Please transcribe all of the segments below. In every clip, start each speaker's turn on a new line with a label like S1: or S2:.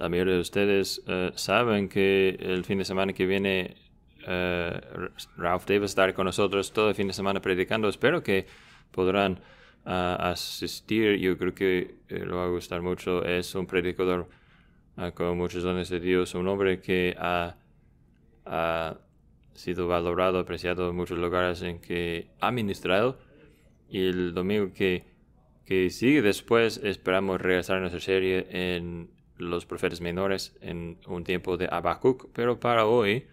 S1: la mayoría de ustedes eh, saben que el fin de semana que viene eh, Ralph Davis estará con nosotros todo el fin de semana predicando. Espero que podrán ah, asistir. Yo creo que eh, lo va a gustar mucho. Es un predicador ah, con muchos dones de Dios, un hombre que ha, ha sido valorado, apreciado en muchos lugares en que ha ministrado. Y el domingo que, que sigue después esperamos regresar a nuestra serie en los profetas menores en un tiempo de Habacuc, pero para hoy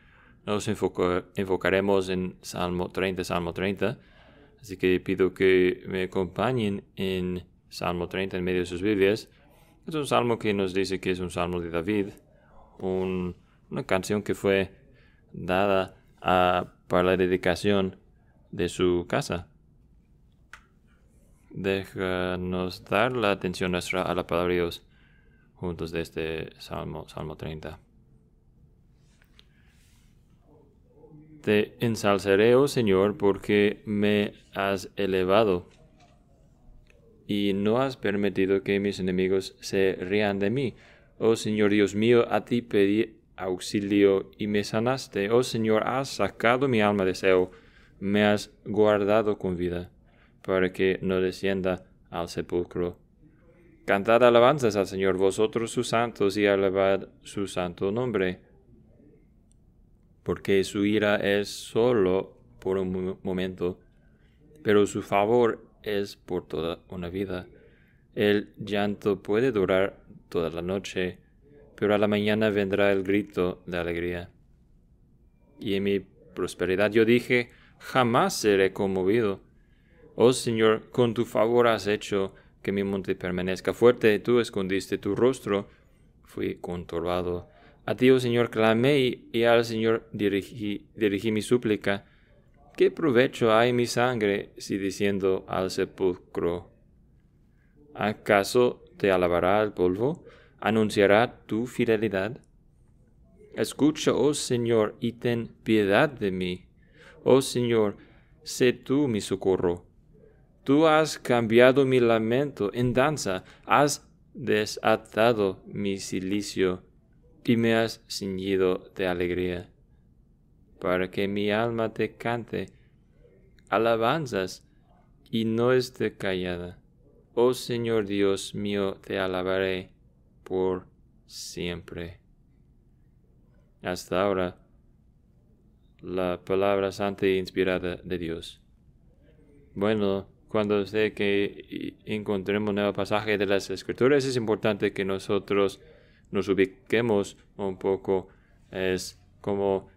S1: nos enfocaremos en Salmo 30, Salmo 30. Así que pido que me acompañen en Salmo 30 en medio de sus Biblias. Es un salmo que nos dice que es un salmo de David, una canción que fue dada para la dedicación de su casa. Déjanos dar la atención nuestra a la palabra de Dios juntos de este Salmo, Salmo 30. Te ensalzaré, oh Señor, porque me has elevado y no has permitido que mis enemigos se rían de mí. Oh Señor Dios mío, a ti pedí auxilio y me sanaste. Oh Señor, has sacado mi alma de deseo, me has guardado con vida, para que no descienda al sepulcro. Cantad alabanzas al Señor vosotros sus santos y alabad su santo nombre, porque su ira es solo por un momento, pero su favor es por toda una vida. El llanto puede durar toda la noche, pero a la mañana vendrá el grito de alegría. Y en mi prosperidad yo dije, jamás seré conmovido. Oh Señor, con tu favor has hecho que mi monte permanezca fuerte, tú escondiste tu rostro, fui conturbado. A ti, oh Señor, clamé y, al Señor dirigí, mi súplica. ¿Qué provecho hay mi sangre si diciendo al sepulcro? ¿Acaso te alabará el polvo? ¿Anunciará tu fidelidad? Escucha, oh Señor, y ten piedad de mí. Oh Señor, sé tú mi socorro. Tú has cambiado mi lamento en danza, has desatado mi silicio y me has ceñido de alegría, para que mi alma te cante alabanzas y no esté callada. Oh Señor Dios mío, te alabaré por siempre. Hasta ahora, la palabra santa e inspirada de Dios. Bueno, cuando sé que encontremos nuevo pasaje de las escrituras, es importante que nosotros nos ubiquemos un poco. Es como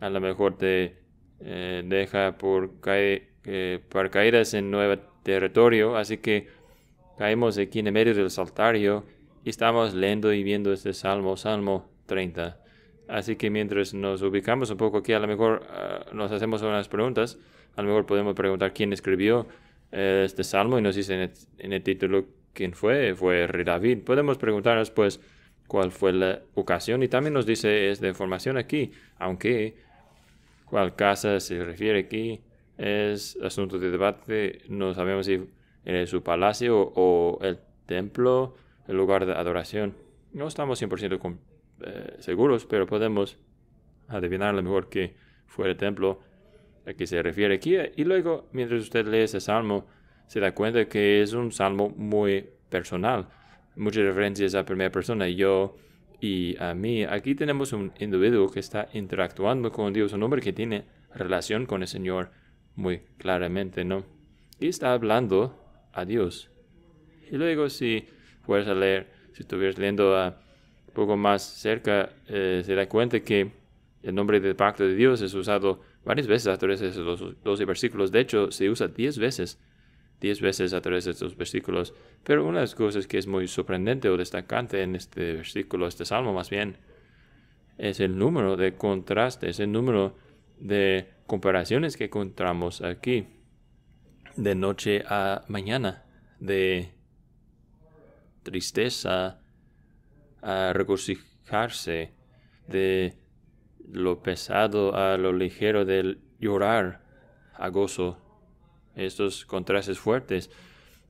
S1: a lo mejor te eh, deja por eh, caer, caídas en nuevo territorio. Así que caemos aquí en el medio del saltario y estamos leyendo y viendo este salmo, Salmo 30. Así que mientras nos ubicamos un poco aquí, a lo mejor ah, nos hacemos unas preguntas. A lo mejor podemos preguntar quién escribió este salmo y nos dice en el, título quién fue, fue el rey David. Podemos preguntarnos pues cuál fue la ocasión y también nos dice es de información aquí, aunque cuál casa se refiere aquí es asunto de debate, no sabemos si en su palacio o, el templo, el lugar de adoración. No estamos 100% eh, seguros, pero podemos adivinar a lo mejor que fue el templo a que se refiere aquí. Y luego, mientras usted lee ese salmo, se da cuenta que es un salmo muy personal. Muchas referencias a primera persona, yo y a mí. Aquí tenemos un individuo que está interactuando con Dios, un hombre que tiene relación con el Señor muy claramente, ¿no? Y está hablando a Dios. Y luego si puedes a leer, si estuvieras leyendo a poco más cerca, eh, se da cuenta que el nombre del pacto de Dios es usado varias veces a través de esos 12 versículos. De hecho, se usa 10 veces, 10 veces a través de estos versículos. Pero una de las cosas que es muy sorprendente o destacante en este versículo, este salmo más bien, es el número de contrastes, el número de comparaciones que encontramos aquí. De noche a mañana, de tristeza a regocijarse, de lo pesado a lo ligero del llorar a gozo. Estos contrastes fuertes,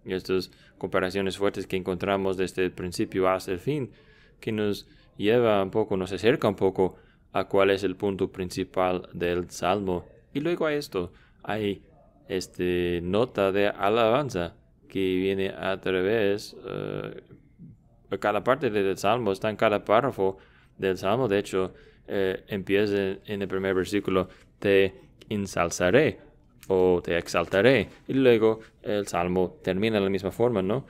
S1: y estas comparaciones fuertes que encontramos desde el principio hasta el fin, que nos lleva un poco, nos acerca un poco a cuál es el punto principal del salmo. Y luego a esto hay esta nota de alabanza que viene a través de eh, cada parte del salmo, está en cada párrafo del salmo. De hecho, eh, empieza en el primer versículo, te ensalzaré o te exaltaré. Y luego el salmo termina de la misma forma, ¿no?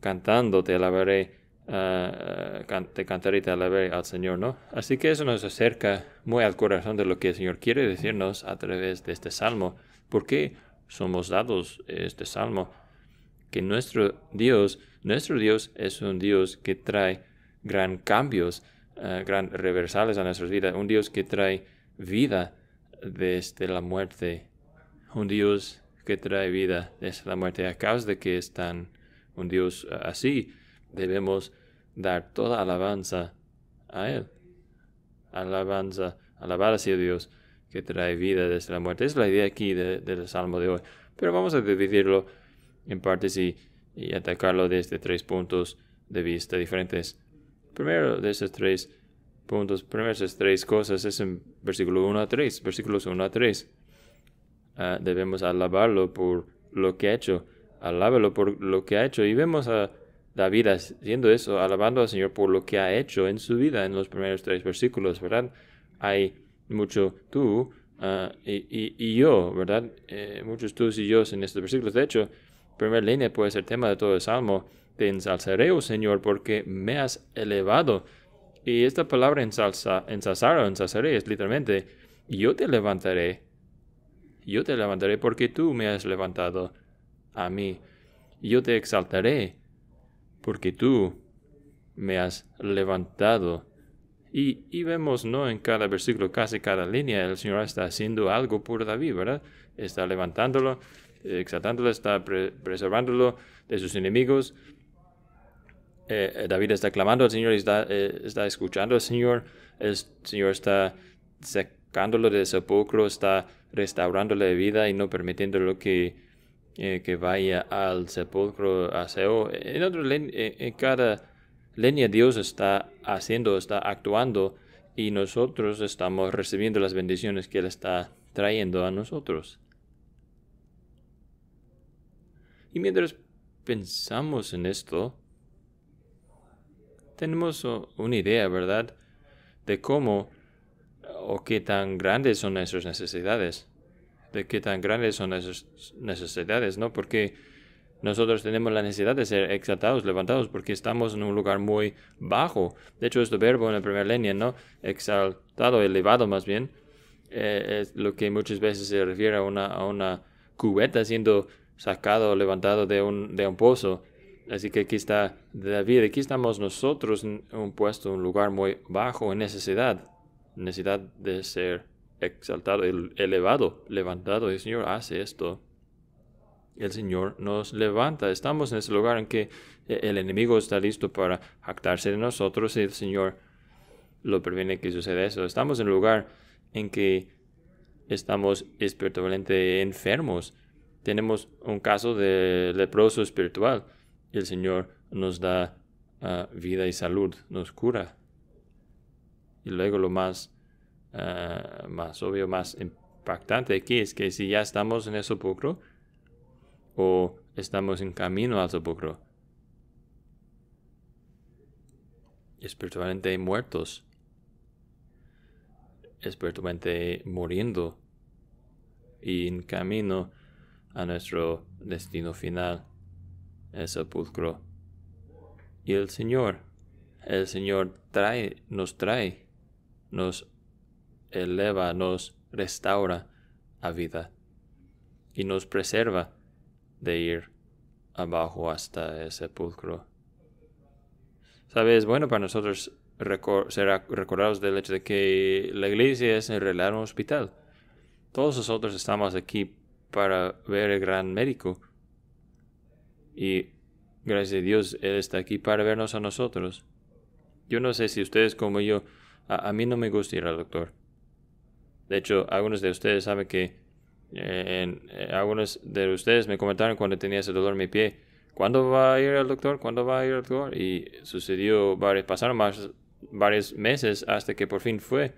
S1: Cantando te alabaré, eh, te cantaré y te alabaré al Señor, ¿no? Así que eso nos acerca muy al corazón de lo que el Señor quiere decirnos a través de este salmo. ¿Por qué somos dados este salmo? Que nuestro Dios, nuestro Dios es un Dios que trae gran cambios eh, gran reversales a nuestras vidas, un Dios que trae vida desde la muerte, un Dios que trae vida desde la muerte. A causa de que es tan un Dios eh, así, debemos dar toda alabanza a Él. Alabanza, alabar a Dios que trae vida desde la muerte. Es la idea aquí del Salmo de hoy. Pero vamos a dividirlo en partes y, y atacarlo desde tres puntos de vista diferentes. Primero de esos tres puntos, de esas tres cosas es en versículo 1 a 3, versículos 1 a 3. Ah, debemos alabarlo por lo que ha hecho, alábalo por lo que ha hecho. Y vemos a David haciendo eso, alabando al Señor por lo que ha hecho en su vida en los primeros tres versículos, ¿verdad? Hay mucho tú ah, y, yo, ¿verdad? Eh, muchos tú y yo en estos versículos. De hecho, primera línea puede ser tema de todo el Salmo te ensalzaré, oh Señor, porque me has elevado. Y esta palabra ensalzar o ensalzaré es literalmente, yo te levantaré. Yo te levantaré porque tú me has levantado a mí. Yo te exaltaré porque tú me has levantado. Y, vemos, ¿no? En cada versículo, casi cada línea, el Señor está haciendo algo por David, ¿verdad? Está levantándolo, exaltándolo, está preservándolo de sus enemigos, eh, eh, David está clamando al Señor, está, eh, está escuchando al Señor, el Señor está sacándolo del sepulcro, está restaurándole de vida y no permitiéndolo que, que vaya al sepulcro a Seo. En, otro, en, cada línea Dios está haciendo, está actuando y nosotros estamos recibiendo las bendiciones que Él está trayendo a nosotros. Y mientras pensamos en esto, tenemos una idea, ¿verdad?, de cómo o qué tan grandes son nuestras necesidades, de qué tan grandes son nuestras necesidades, ¿no? Porque nosotros tenemos la necesidad de ser exaltados, levantados, porque estamos en un lugar muy bajo. De hecho, este verbo en la primera línea, ¿no? Exaltado, elevado más bien, eh, es lo que muchas veces se refiere a una, cubeta siendo sacado, levantado de un, de un pozo. Así que aquí está David, aquí estamos nosotros en un puesto, un lugar muy bajo, en necesidad, necesidad de ser exaltado, elevado, levantado. El Señor hace esto. El Señor nos levanta. Estamos en ese lugar en que eh, el enemigo está listo para jactarse de nosotros y el Señor lo previene que suceda eso. Estamos en un lugar en que estamos espiritualmente enfermos. Tenemos un caso de leproso espiritual el Señor nos da ah, vida y salud, nos cura. Y luego lo más, ah, más obvio, más impactante aquí es que si ya estamos en el sepulcro o estamos en camino al sepulcro, espiritualmente muertos, espiritualmente muriendo y en camino a nuestro destino final el sepulcro. Y el Señor, el Señor trae, nos trae, nos eleva, nos restaura a vida y nos preserva de ir abajo hasta el sepulcro. Sabes, bueno para nosotros ser será recordados del hecho de que la iglesia es en realidad un hospital. Todos nosotros estamos aquí para ver el gran médico y gracias a Dios, Él está aquí para vernos a nosotros. Yo no sé si ustedes como yo, a, mí no me gusta ir al doctor. De hecho, algunos de ustedes saben que eh, en, eh, algunos de ustedes me comentaron cuando tenía ese dolor en mi pie, ¿cuándo va a ir al doctor? ¿Cuándo va a ir al doctor? Y sucedió, varios, pasaron varios meses hasta que por fin fue.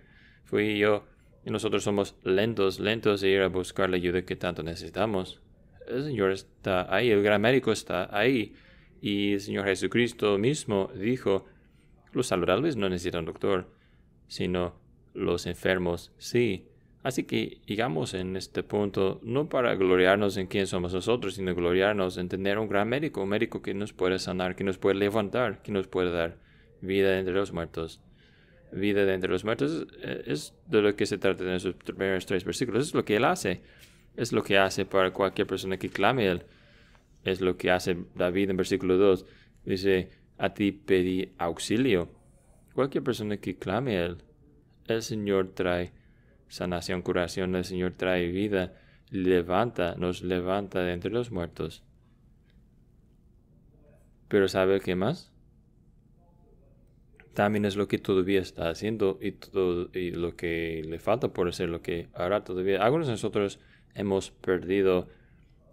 S1: Fui yo y nosotros somos lentos, lentos de ir a buscar la ayuda que tanto necesitamos el Señor está ahí, el gran médico está ahí. Y el Señor Jesucristo mismo dijo, los saludables no necesitan doctor, sino los enfermos sí. Así que llegamos en este punto no para gloriarnos en quién somos nosotros, sino gloriarnos en tener un gran médico, un médico que nos puede sanar, que nos puede levantar, que nos puede dar vida entre los muertos. Vida de entre los muertos eh, es de lo que se trata en esos primeros tres versículos, es lo que Él hace. Es lo que hace para cualquier persona que clame a Él. Es lo que hace David en versículo 2. Dice, a ti pedí auxilio. Cualquier persona que clame a Él, el Señor trae sanación, curación, el Señor trae vida, levanta, nos levanta de entre los muertos. Pero ¿sabe qué más? También es lo que todavía está haciendo y, todo, y lo que le falta por hacer, lo que hará todavía. Algunos de nosotros hemos perdido,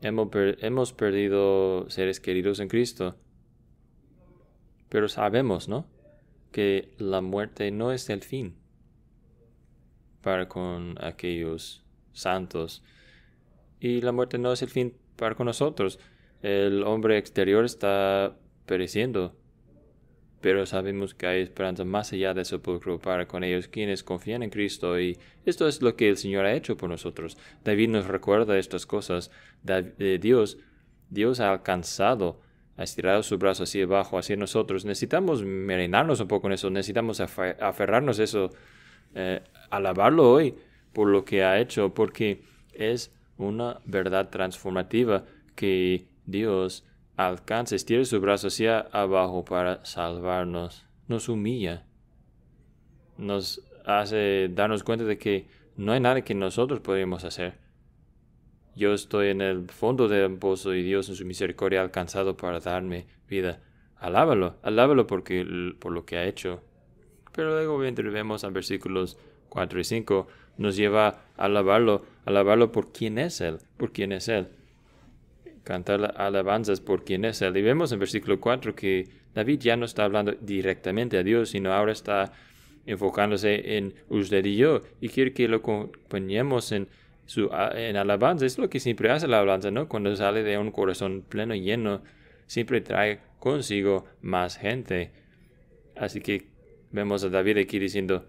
S1: hemos, perdido seres queridos en Cristo. Pero sabemos, ¿no? Que la muerte no es el fin para con aquellos santos. Y la muerte no es el fin para con nosotros. El hombre exterior está pereciendo pero sabemos que hay esperanza más allá eso por para con ellos quienes confían en Cristo y esto es lo que el Señor ha hecho por nosotros. David nos recuerda estas cosas. de eh, Dios, Dios ha alcanzado, ha estirado su brazo hacia abajo, hacia nosotros. Necesitamos merenarnos un poco en eso, necesitamos aferrarnos a eso, eh, alabarlo hoy por lo que ha hecho, porque es una verdad transformativa que Dios alcanza, estira su brazo hacia abajo para salvarnos. Nos humilla. Nos hace darnos cuenta de que no hay nada que nosotros podemos hacer. Yo estoy en el fondo del pozo y Dios en su misericordia ha alcanzado para darme vida. Alábalo, alábalo porque, por lo que ha hecho. Pero luego vemos a versículos 4 y 5, nos lleva a alabarlo, alabarlo por quién es Él, por quién es Él cantar alabanzas por quien es él. Y vemos en versículo 4 que David ya no está hablando directamente a Dios, sino ahora está enfocándose en usted y yo y quiere que lo acompañemos en, su, alabanza. Es lo que siempre hace la alabanza, ¿no? Cuando sale de un corazón pleno, y lleno, siempre trae consigo más gente. Así que vemos a David aquí diciendo,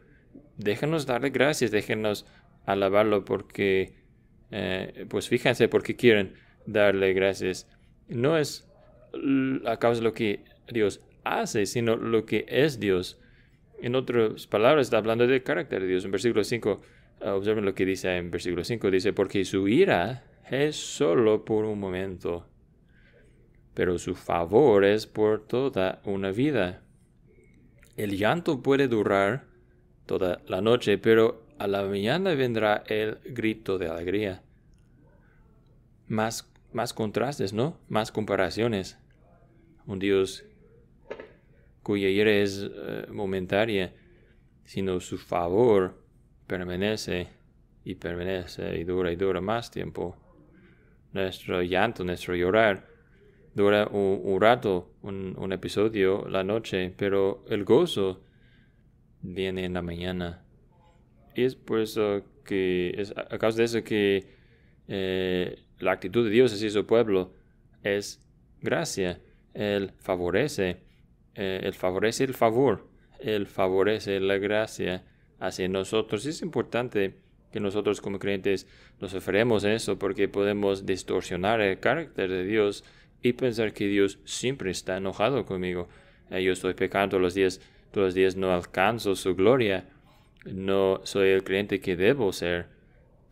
S1: déjenos darle gracias, déjenos alabarlo porque, eh, pues fíjense, porque quieren darle gracias no es a causa de lo que Dios hace, sino lo que es Dios. En otras palabras, está hablando del carácter de Dios. En versículo 5, ah, observen lo que dice en versículo 5, dice, porque su ira es solo por un momento, pero su favor es por toda una vida. El llanto puede durar toda la noche, pero a la mañana vendrá el grito de alegría. Más más contrastes, ¿no? Más comparaciones. Un Dios cuya ira es uh, eh, momentaria, sino su favor permanece y permanece y dura y dura más tiempo. Nuestro llanto, nuestro llorar, dura un, rato, un, episodio, la noche, pero el gozo viene en la mañana. Y es por eso que, a causa de eso que eh, la actitud de Dios hacia su pueblo es gracia. Él favorece, eh, favorece el favor, Él favorece la gracia hacia nosotros. Es importante que nosotros como creyentes nos ofremos eso porque podemos distorsionar el carácter de Dios y pensar que Dios siempre está enojado conmigo. Eh, yo estoy pecando los días, todos los días no alcanzo su gloria, no soy el creyente que debo ser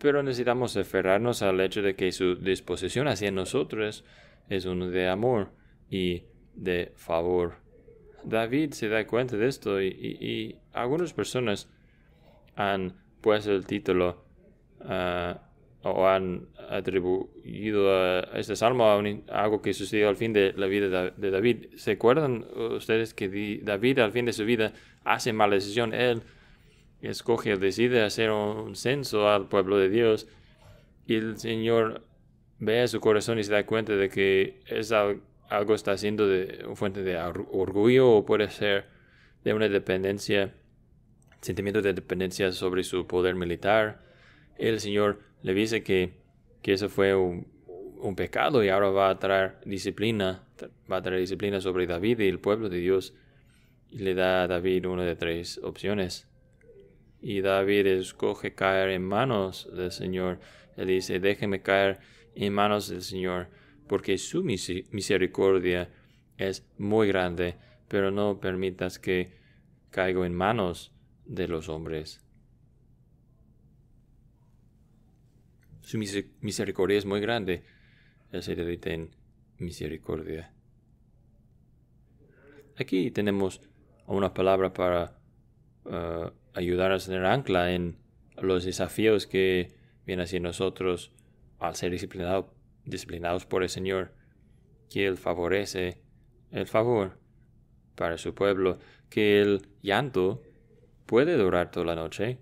S1: pero necesitamos aferrarnos al hecho de que su disposición hacia nosotros es uno de amor y de favor. David se da cuenta de esto y, algunas personas han puesto el título ah, o han atribuido a este salmo a, algo que sucedió al fin de la vida de David. ¿Se acuerdan ustedes que David al fin de su vida hace mala decisión? Él escoge, decide hacer un censo al pueblo de Dios y el Señor ve a su corazón y se da cuenta de que es algo, está siendo de fuente de orgullo o puede ser de una dependencia, sentimiento de dependencia sobre su poder militar. El Señor le dice que, eso fue un, un pecado y ahora va a traer disciplina, va a traer disciplina sobre David y el pueblo de Dios. Y le da a David una de tres opciones y David escoge caer en manos del Señor. Él dice, déjeme caer en manos del Señor, porque su misericordia es muy grande, pero no permitas que caiga en manos de los hombres. Su misericordia es muy grande. Él se en misericordia. Aquí tenemos una palabra para eh, ayudar a tener ancla en los desafíos que vienen hacia nosotros al ser disciplinados por el Señor, que Él favorece el favor para su pueblo, que el llanto puede durar toda la noche,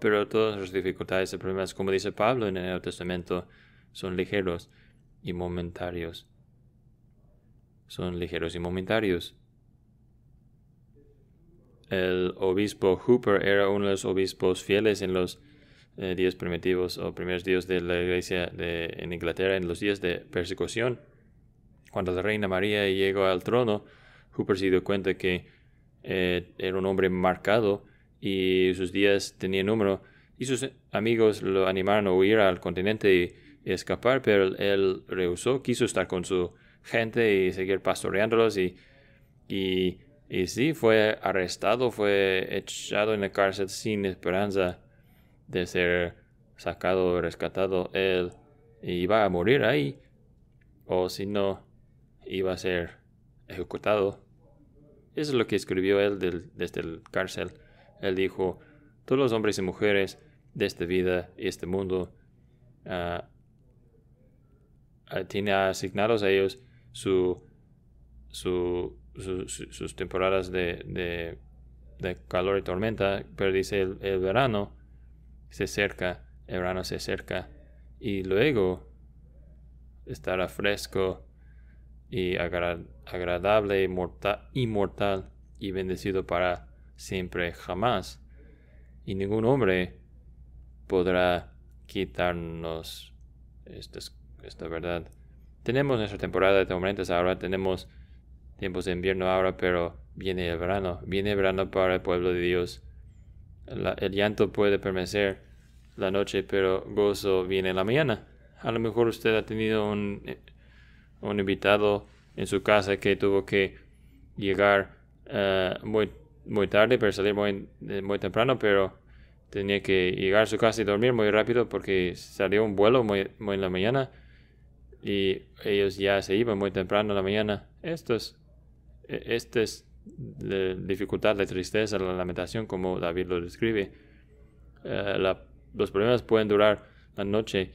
S1: pero todas las dificultades y problemas, como dice Pablo en el Nuevo Testamento, son ligeros y momentarios. Son ligeros y momentarios el obispo Hooper era uno de los obispos fieles en los eh, días primitivos o primeros días de la iglesia de, en Inglaterra, en los días de persecución. Cuando la reina María llegó al trono, Hooper se dio cuenta que eh, era un hombre marcado y sus días tenían número. Y sus amigos lo animaron a huir al continente y, escapar, pero él rehusó, quiso estar con su gente y seguir pastoreándolos y y si fue arrestado, fue echado en la cárcel sin esperanza de ser sacado, o rescatado. Él iba a morir ahí, o si no, iba a ser ejecutado. Eso es lo que escribió él desde el cárcel. Él dijo, todos los hombres y mujeres de esta vida y este mundo ah, ah, tiene asignados a ellos su, su sus temporadas de, de, calor y tormenta, pero dice el, verano se acerca, el verano se acerca y luego estará fresco y agradable, inmortal y bendecido para siempre jamás. Y ningún hombre podrá quitarnos esta verdad. Tenemos nuestra temporada de tormentas ahora, tenemos tiempos de invierno ahora, pero viene el verano, viene el verano para el pueblo de Dios. el llanto puede permanecer la noche, pero gozo viene en la mañana. A lo mejor usted ha tenido un, eh, invitado en su casa que tuvo que llegar eh, muy, muy tarde para salir muy, eh, muy temprano, pero tenía que llegar a su casa y dormir muy rápido porque salió un vuelo muy, muy en la mañana y ellos ya se iban muy temprano en la mañana. es e, Esta es la dificultad, la tristeza, la lamentación, como David lo describe. Eh, los problemas pueden durar la noche.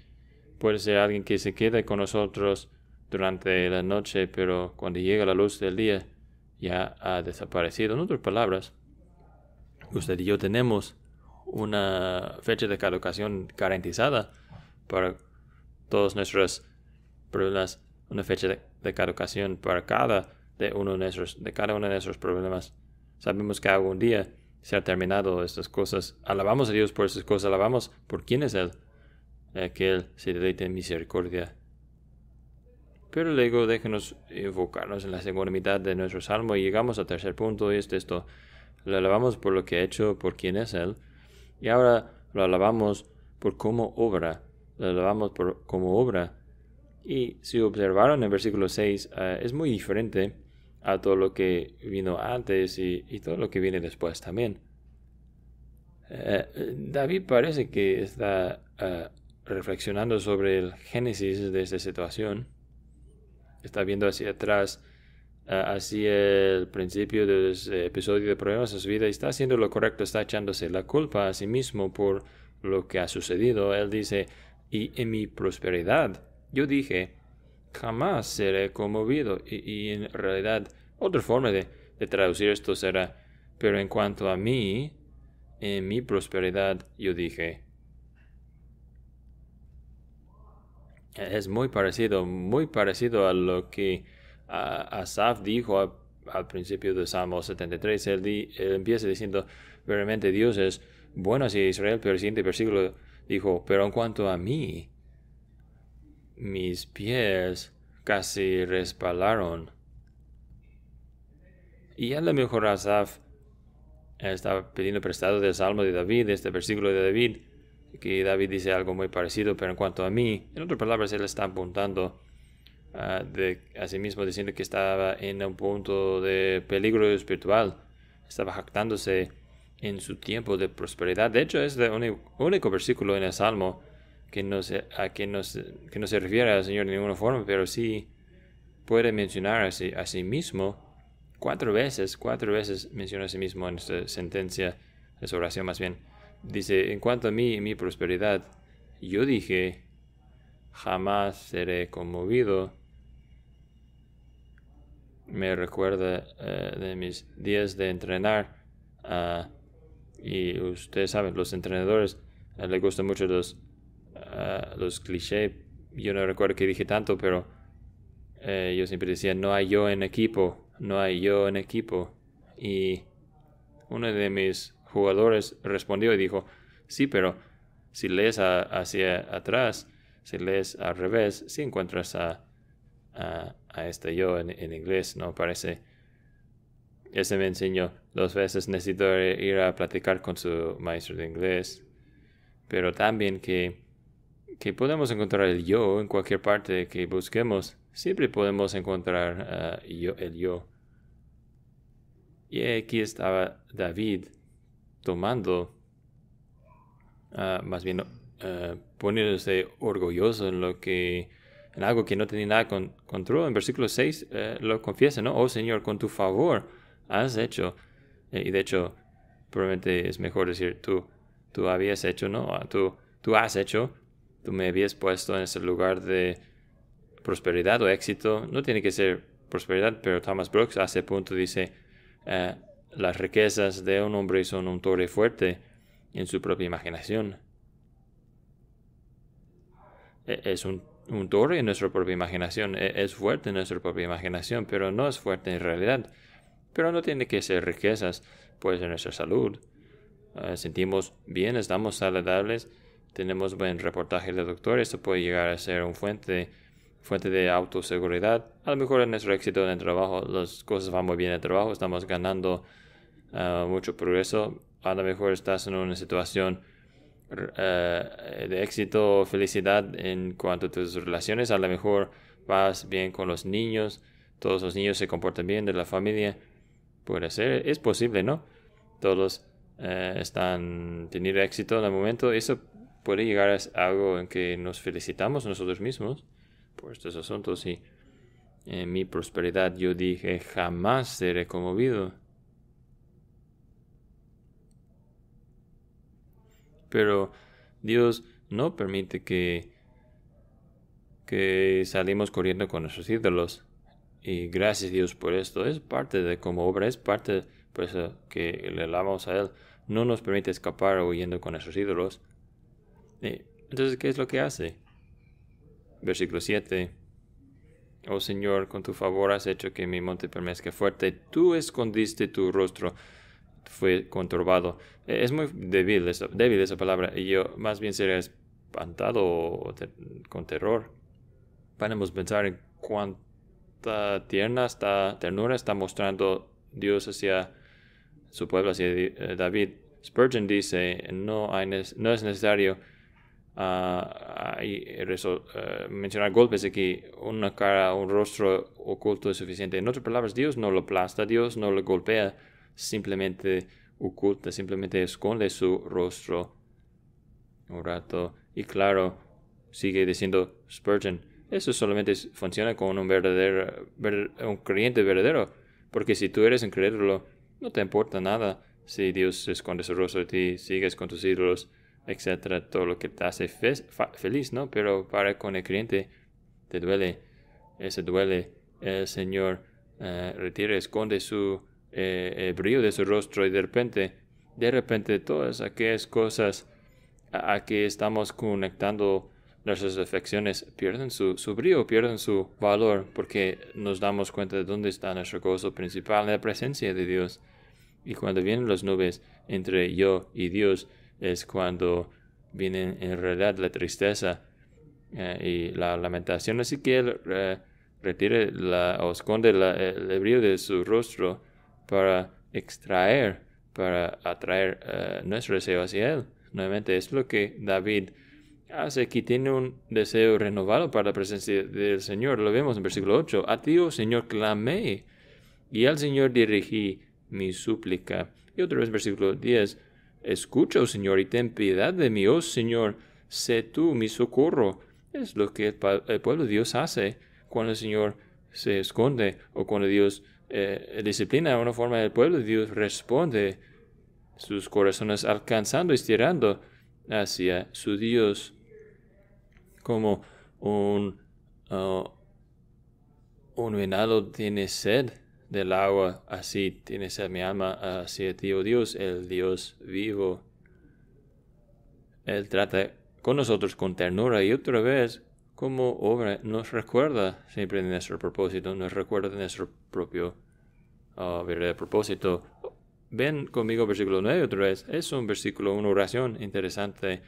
S1: Puede ser alguien que se quede con nosotros durante la noche, pero cuando llega la luz del día ya ha desaparecido. En otras palabras, usted y yo tenemos una fecha de caducación garantizada para todos nuestros problemas, una fecha de, de caducación para cada de, uno de, esos, de cada uno de esos problemas. Sabemos que algún día se ha terminado estas cosas. Alabamos a Dios por estas cosas, alabamos por quién es Él, eh, que Él se deleite en misericordia. Pero luego déjenos enfocarnos en la segunda mitad de nuestro salmo y llegamos al tercer punto y es esto. Lo alabamos por lo que ha hecho, por quién es Él. Y ahora lo alabamos por cómo obra. Lo alabamos por cómo obra. Y si observaron en versículo 6, eh, es muy diferente a todo lo que vino antes y, todo lo que viene después también. Eh, David parece que está eh, reflexionando sobre el génesis de esta situación. Está viendo hacia atrás, eh, hacia el principio del episodio de problemas de su vida y está haciendo lo correcto, está echándose la culpa a sí mismo por lo que ha sucedido. Él dice, y en mi prosperidad, yo dije, jamás seré conmovido. Y, en realidad, otra forma de, traducir esto será, pero en cuanto a mí, en mi prosperidad, yo dije. Es muy parecido, muy parecido a lo que Asaf dijo al principio de Salmo 73. Él, empieza diciendo, veramente Dios es bueno hacia Israel, pero el siguiente versículo dijo, pero en cuanto a mí, mis pies casi resbalaron. Y a lo mejor Asaf pidiendo prestado del Salmo de David, este versículo de David, que David dice algo muy parecido, pero en cuanto a mí, en otras palabras, él está apuntando ah, a sí mismo, diciendo que estaba en un punto de peligro espiritual, estaba jactándose en su tiempo de prosperidad. De hecho, es el único versículo en el Salmo que no se, a que no no se refiere al Señor de ninguna forma, pero sí puede mencionar a sí, a sí, mismo cuatro veces, cuatro veces menciona a sí mismo en esta sentencia, en su oración más bien. Dice, en cuanto a mí y mi prosperidad, yo dije, jamás seré conmovido. Me recuerda eh, de mis días de entrenar. Ah, y ustedes saben, los entrenadores eh, les gustan mucho los Ah, los clichés, yo no recuerdo que dije tanto, pero eh, yo siempre decía, no hay yo en equipo, no hay yo en equipo. Y uno de mis jugadores respondió y dijo, sí, pero si lees hacia atrás, si lees al revés, si encuentras a, a, este yo en, en, inglés, ¿no? Parece... Ese me enseñó. Dos veces necesito ir a platicar con su maestro de inglés. Pero también que que podemos encontrar el yo en cualquier parte que busquemos. Siempre podemos encontrar ah, yo, el yo. Y aquí estaba David tomando, ah, más bien ah, poniéndose orgulloso en lo que en algo que no tenía nada con control. En versículo 6 eh, lo confiesa, ¿no? Oh Señor, con tu favor has hecho. Eh, y de hecho, probablemente es mejor decir tú, tú habías hecho, ¿no? Tú, tú has hecho tú me habías puesto en ese lugar de prosperidad o éxito. No tiene que ser prosperidad, pero Thomas Brooks hace punto, dice, eh, las riquezas de un hombre son un torre fuerte en su propia imaginación. E, es un, torre en nuestra propia imaginación, e, es fuerte en nuestra propia imaginación, pero no es fuerte en realidad. Pero no tiene que ser riquezas, puede ser nuestra salud. Eh, sentimos bien, estamos saludables, tenemos buen reportaje de doctor, esto puede llegar a ser un fuente, fuente de autoseguridad. A lo mejor en nuestro éxito en el trabajo, las cosas van muy bien en el trabajo, estamos ganando ah, mucho progreso. A lo mejor estás en una situación eh, de éxito, o felicidad en cuanto a tus relaciones. A lo mejor vas bien con los niños, todos los niños se comportan bien de la familia. Puede ser, es posible, ¿no? Todos eh, están teniendo éxito en el momento. Eso puede llegar a algo en que nos felicitamos nosotros mismos por estos asuntos y en eh, mi prosperidad yo dije jamás seré conmovido. Pero Dios no permite que, que salimos corriendo con nuestros ídolos. Y gracias Dios por esto. Es parte de como obra, es parte por eso que le alabamos a Él. No nos permite escapar huyendo con nuestros ídolos. Entonces, ¿qué es lo que hace? Versículo 7. Oh Señor, con tu favor has hecho que mi monte permanezca fuerte. Tú escondiste tu rostro. Fue conturbado. E-, es muy débil esa, esa palabra. Y yo más bien sería espantado con terror. Podemos pensar en cuánta tierna esta ternura está mostrando Dios hacia su pueblo, hacia eh, David. Spurgeon dice, no, hay no es necesario y ah, eh, mencionar golpes aquí una cara, un rostro oculto es suficiente. En otras palabras, Dios no lo aplasta, Dios no lo golpea, simplemente oculta, simplemente esconde su rostro un rato. Y claro, sigue diciendo Spurgeon, eso solamente funciona con un verdadero, un creyente verdadero, porque si tú eres creerlo, no te importa nada si Dios esconde su rostro de ti, sigues con tus ídolos etcétera, todo lo que te hace feliz, ¿no? Pero para con el cliente te duele, ese duele. El Señor eh, retira, esconde su eh, brillo de su rostro y de repente, de repente todas aquellas cosas a, que estamos conectando nuestras afecciones pierden su, su, brillo, pierden su valor, porque nos damos cuenta de dónde está nuestro gozo principal, la presencia de Dios. Y cuando vienen las nubes entre yo y Dios, es cuando viene en realidad la tristeza eh, y la lamentación. Así que él eh, o esconde el brillo de su rostro para extraer, para atraer eh, nuestro deseo hacia él. Nuevamente es lo que David hace que tiene un deseo renovado para la presencia del Señor. Lo vemos en versículo 8. A ti, oh Señor, clamé y al Señor dirigí mi súplica. Y otra vez versículo 10. Escucha, oh Señor, y ten piedad de mí, oh Señor, sé tú mi socorro. Es lo que el pueblo de Dios hace cuando el Señor se esconde o cuando Dios eh, disciplina de una forma el pueblo de Dios responde sus corazones alcanzando y estirando hacia su Dios como un, ah, un venado tiene sed del agua, así tiene a mi alma así ti, oh Dios, el Dios vivo. Él trata con nosotros con ternura y otra vez, como obra, nos recuerda siempre de nuestro propósito, nos recuerda de nuestro propio ah, propósito. Ven conmigo, versículo 9 otra vez. Es un versículo, una oración interesante.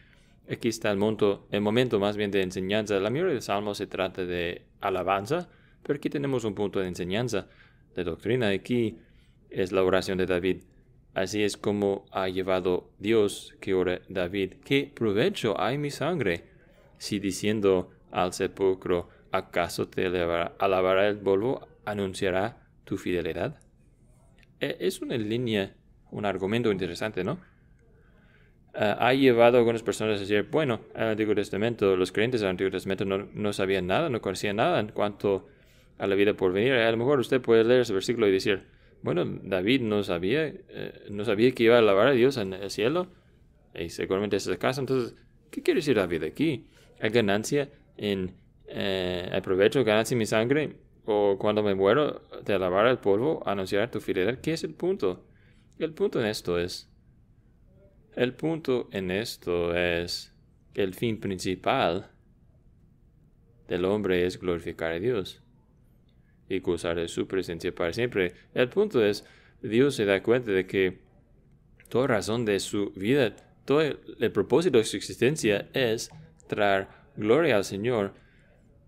S1: Aquí está el, monto, el momento más bien de enseñanza. La mayoría de Salmo se trata de alabanza, pero aquí tenemos un punto de enseñanza de doctrina aquí es la oración de David. Así es como ha llevado Dios que ora David. ¿Qué provecho hay mi sangre? Si diciendo al sepulcro, ¿acaso te alabará el polvo? ¿Anunciará tu fidelidad? E, es una línea, un argumento interesante, ¿no? Ah, ha llevado a algunas personas a decir, bueno, el Antiguo Testamento, los creyentes del Antiguo Testamento no, no sabían nada, no conocían nada en cuanto a la vida por venir. A lo mejor usted puede leer ese versículo y decir, bueno, David no sabía, eh, no sabía que iba a alabar a Dios en el cielo, y seguramente es el caso. Entonces, ¿qué quiere decir David aquí? ¿Hay ganancia en, eh, provecho? ganancia en mi sangre? ¿O cuando me muero, te alabar el polvo, anunciar tu fidelidad? ¿Qué es el punto? El punto en esto es, el punto en esto es que el fin principal del hombre es glorificar a Dios y gozar de su presencia para siempre. El punto es, Dios se da cuenta de que toda razón de su vida, todo el propósito de su existencia es traer gloria al Señor.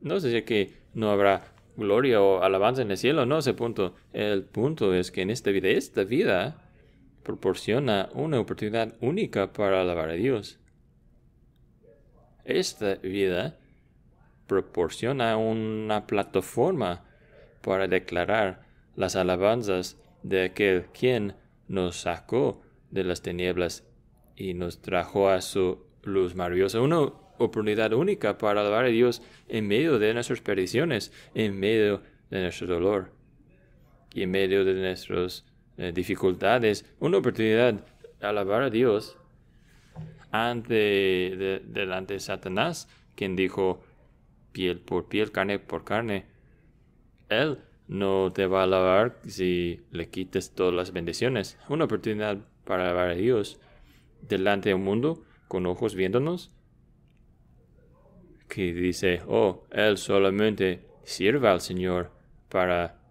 S1: No se dice que no habrá gloria o alabanza en el cielo, no ese punto. El punto es que en esta vida, esta vida proporciona una oportunidad única para alabar a Dios. Esta vida proporciona una plataforma para declarar las alabanzas de aquel quien nos sacó de las tinieblas y nos trajo a su luz maravillosa. Una oportunidad única para alabar a Dios en medio de nuestras perdiciones, en medio de nuestro dolor y en medio de nuestras eh, dificultades. Una oportunidad de alabar a Dios ante, delante de Satanás, quien dijo piel por piel, carne por carne, él no te va a alabar si le quites todas las bendiciones. Una oportunidad para alabar a Dios delante de un mundo con ojos viéndonos que dice, oh, Él solamente sirva al Señor para,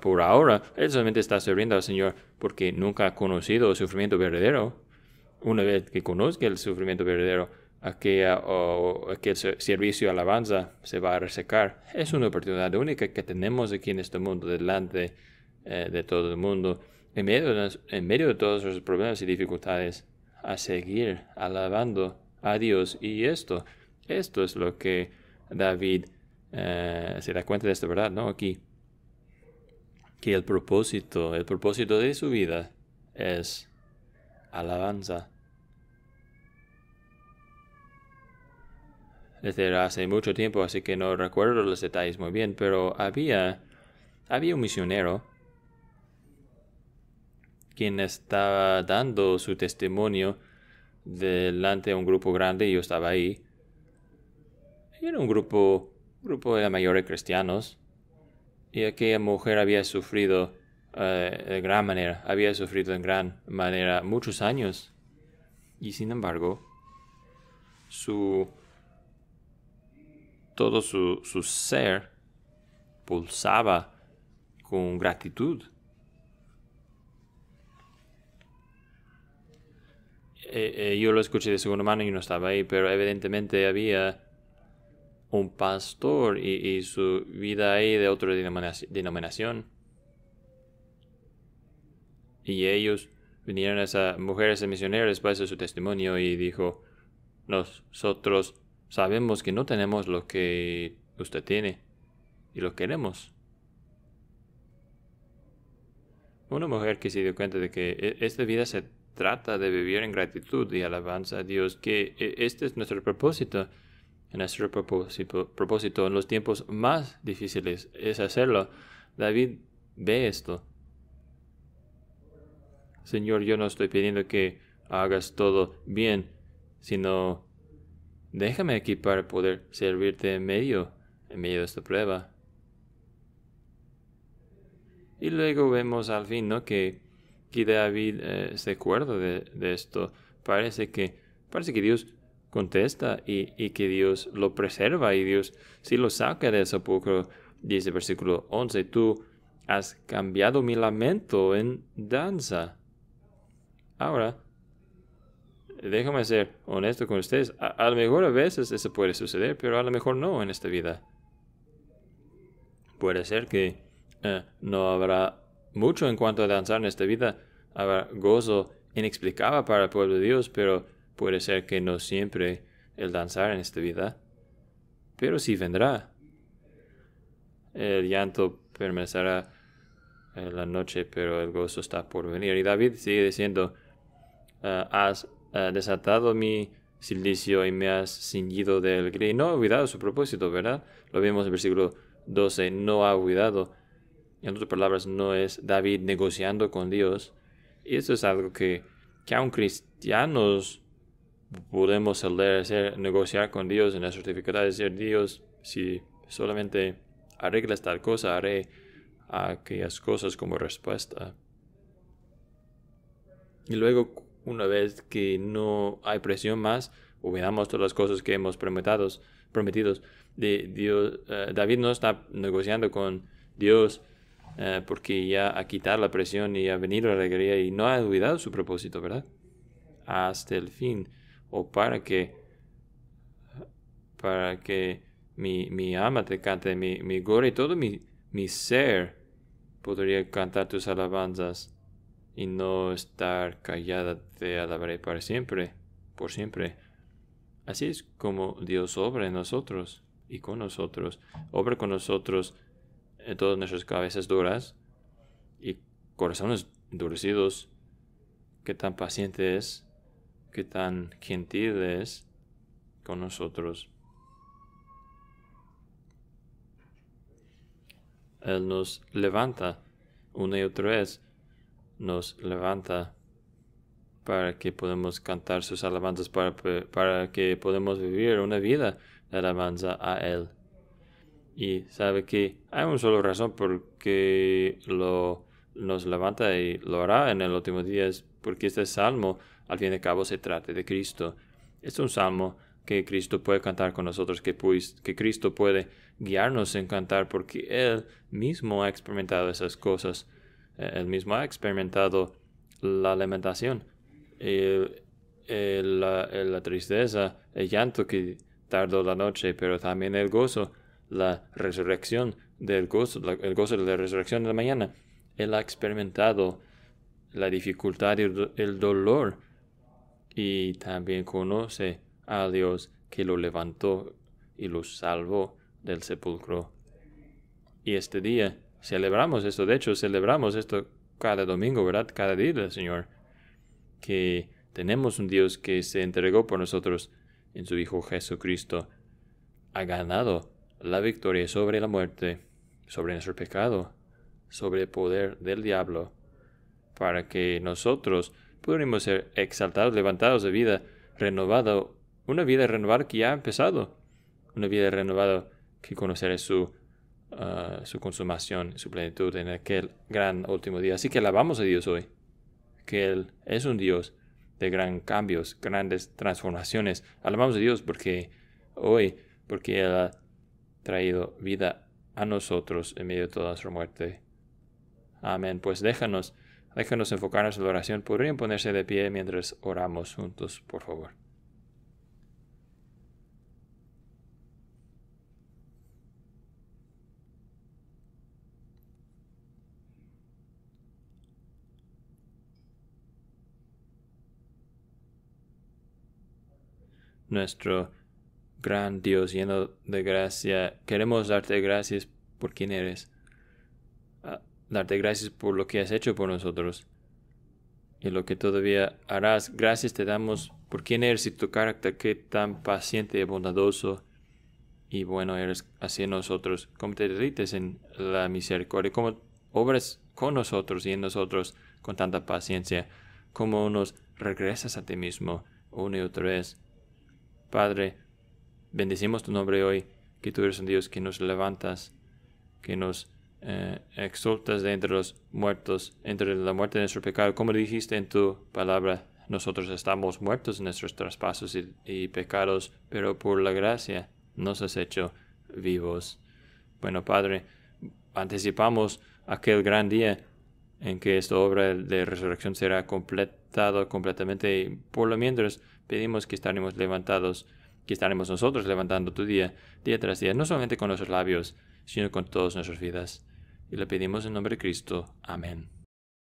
S1: por ahora, Él solamente está sirviendo al Señor porque nunca ha conocido el sufrimiento verdadero. Una vez que conozca el sufrimiento verdadero, aquella, o aquel servicio de alabanza se va a resecar. Es una oportunidad única que tenemos aquí en este mundo, delante eh, de todo el mundo, en medio de, en medio de todos los problemas y dificultades, a seguir alabando a Dios. Y esto, esto es lo que David eh, se da cuenta de esta verdad, ¿no? Aquí, que el propósito, el propósito de su vida es alabanza desde hace mucho tiempo, así que no recuerdo los detalles muy bien, pero había, había un misionero quien estaba dando su testimonio delante de un grupo grande y yo estaba ahí. era un grupo, grupo de mayores cristianos. Y aquella mujer había sufrido eh, de gran manera, había sufrido en gran manera muchos años. Y sin embargo, su todo su, ser pulsaba con gratitud. Eh, eh, yo lo escuché de segunda mano y no estaba ahí, pero evidentemente había un pastor y, su vida ahí de otra denominación. Y ellos vinieron a esa mujer, pues, a ese misionero, después de su testimonio y dijo, nosotros Sabemos que no tenemos lo que usted tiene y lo queremos. Una mujer que se dio cuenta de que e-, esta vida se trata de vivir en gratitud y alabanza a Dios, que e-, este es nuestro propósito. Nuestro propósito, propósito en los tiempos más difíciles es hacerlo. David ve esto. Señor, yo no estoy pidiendo que hagas todo bien, sino Déjame aquí para poder servirte en medio, en medio de esta prueba. Y luego vemos al fin ¿no? que, que David eh, se acuerda de, esto. Parece que, parece que Dios contesta y, que Dios lo preserva y Dios si lo saca de ese sepulcro, dice versículo 11, tú has cambiado mi lamento en danza. Ahora, déjame ser honesto con ustedes, a, lo mejor a veces eso puede suceder, pero a lo mejor no en esta vida. Puede ser que eh, no habrá mucho en cuanto a danzar en esta vida, habrá gozo inexplicable para el pueblo de Dios, pero puede ser que no siempre el danzar en esta vida, pero sí vendrá. El llanto permanecerá en la noche, pero el gozo está por venir. Y David sigue diciendo, eh, haz desatado mi silicio y me has ceñido del gris. No ha olvidado su propósito, ¿verdad? Lo vemos en el versículo 12, no ha olvidado. En otras palabras, no es David negociando con Dios. Y eso es algo que, que aun cristianos podemos hacer, negociar con Dios en certificada de ser Dios, si solamente arreglas tal cosa, haré aquellas cosas como respuesta. Y luego una vez que no hay presión más, olvidamos todas las cosas que hemos prometido. prometidos. De Dios, eh, David no está negociando con Dios eh, porque ya ha quitado la presión y ha venido la alegría y no ha olvidado su propósito, ¿verdad? Hasta el fin. O para que, para que mi, mi alma te cante, mi, mi y todo mi, mi ser podría cantar tus alabanzas y no estar callada te alabaré para siempre, por siempre. Así es como Dios obra en nosotros y con nosotros. Obra con nosotros en todas nuestras cabezas duras y corazones endurecidos. Qué tan paciente es, qué tan gentil es con nosotros. Él nos levanta una y otra vez nos levanta para que podamos cantar sus alabanzas, para, que podamos vivir una vida de alabanza a Él. Y sabe que hay una sola razón por que lo, nos levanta y lo hará en el último día, es porque este salmo, al fin y al cabo, se trata de Cristo. Es un salmo que Cristo puede cantar con nosotros, que, pues, que Cristo puede guiarnos en cantar, porque Él mismo ha experimentado esas cosas él mismo ha experimentado la lamentación, la, tristeza, el llanto que tardó la noche, pero también el gozo, la resurrección del gozo, el gozo de la resurrección de la mañana. Él ha experimentado la dificultad y el dolor y también conoce a Dios que lo levantó y lo salvó del sepulcro. Y este día Celebramos esto, de hecho, celebramos esto cada domingo, ¿verdad? Cada día Señor. Que tenemos un Dios que se entregó por nosotros en su Hijo Jesucristo. Ha ganado la victoria sobre la muerte, sobre nuestro pecado, sobre el poder del diablo, para que nosotros pudiéramos ser exaltados, levantados de vida, renovado, una vida renovada que ya ha empezado, una vida renovada que conocerá su Ah, su consumación, su plenitud en aquel gran último día. Así que alabamos a Dios hoy, que Él es un Dios de gran cambios, grandes transformaciones. Alabamos a Dios porque hoy, porque Él ha traído vida a nosotros en medio de toda nuestra muerte. Amén. Pues déjanos, déjanos enfocarnos en la oración. Podrían ponerse de pie mientras oramos juntos, por favor. nuestro gran Dios lleno de gracia, queremos darte gracias por quien eres, ah, darte gracias por lo que has hecho por nosotros y lo que todavía harás. Gracias te damos por quien eres y tu carácter, que tan paciente y bondadoso y bueno eres hacia nosotros, como te derrites en la misericordia, como obras con nosotros y en nosotros con tanta paciencia, como nos regresas a ti mismo una y otra vez Padre, bendecimos tu nombre hoy, que tú eres un Dios que nos levantas, que nos eh, exultas de entre los muertos, entre la muerte de nuestro pecado. Como dijiste en tu palabra, nosotros estamos muertos en nuestros traspasos y, pecados, pero por la gracia nos has hecho vivos. Bueno, Padre, anticipamos aquel gran día en que esta obra de resurrección será completada completamente. por lo mientras, Pedimos que estaremos levantados, que estaremos nosotros levantando tu día, día tras día, no solamente con nuestros labios, sino con todas nuestras vidas. Y le pedimos en nombre de Cristo. Amén.